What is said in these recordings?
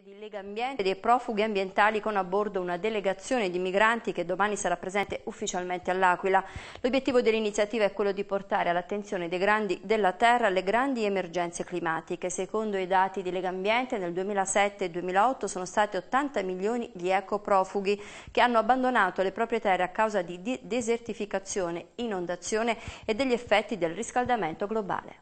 di Lega Ambiente e dei profughi ambientali con a bordo una delegazione di migranti che domani sarà presente ufficialmente all'Aquila. L'obiettivo dell'iniziativa è quello di portare all'attenzione dei grandi della terra le grandi emergenze climatiche. Secondo i dati di Lega Ambiente nel 2007 e 2008 sono stati 80 milioni di ecoprofughi che hanno abbandonato le proprie terre a causa di desertificazione, inondazione e degli effetti del riscaldamento globale.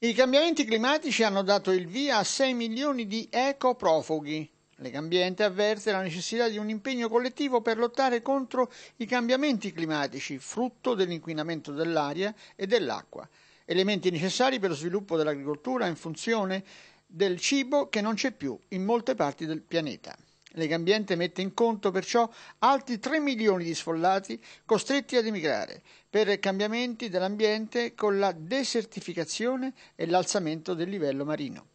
I cambiamenti climatici hanno dato il via a 6 milioni di eco-profughi. Legambiente avverte la necessità di un impegno collettivo per lottare contro i cambiamenti climatici, frutto dell'inquinamento dell'aria e dell'acqua, elementi necessari per lo sviluppo dell'agricoltura in funzione del cibo che non c'è più in molte parti del pianeta. Legambiente mette in conto perciò altri 3 milioni di sfollati costretti ad emigrare per cambiamenti dell'ambiente con la desertificazione e l'alzamento del livello marino.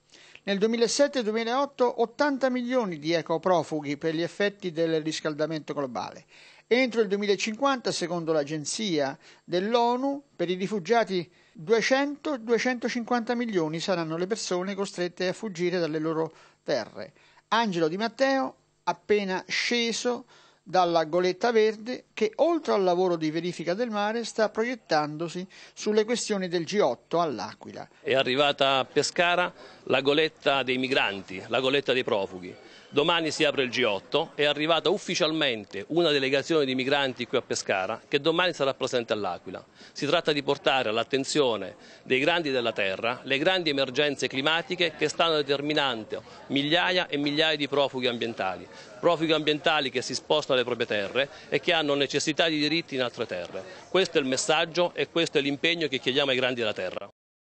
Nel 2007-2008 80 milioni di ecoprofughi per gli effetti del riscaldamento globale. Entro il 2050, secondo l'agenzia dell'ONU, per i rifugiati 200-250 milioni saranno le persone costrette a fuggire dalle loro terre. Angelo Di Matteo, appena sceso dalla goletta verde che oltre al lavoro di verifica del mare sta proiettandosi sulle questioni del G8 all'Aquila. È arrivata a Pescara la goletta dei migranti, la goletta dei profughi. Domani si apre il G8, è arrivata ufficialmente una delegazione di migranti qui a Pescara che domani sarà presente all'Aquila. Si tratta di portare all'attenzione dei grandi della terra le grandi emergenze climatiche che stanno determinando migliaia e migliaia di profughi ambientali, profughi ambientali che si spostano alle proprie terre e che hanno necessità di diritti in altre terre. Questo è il messaggio e questo è l'impegno che chiediamo ai grandi della terra.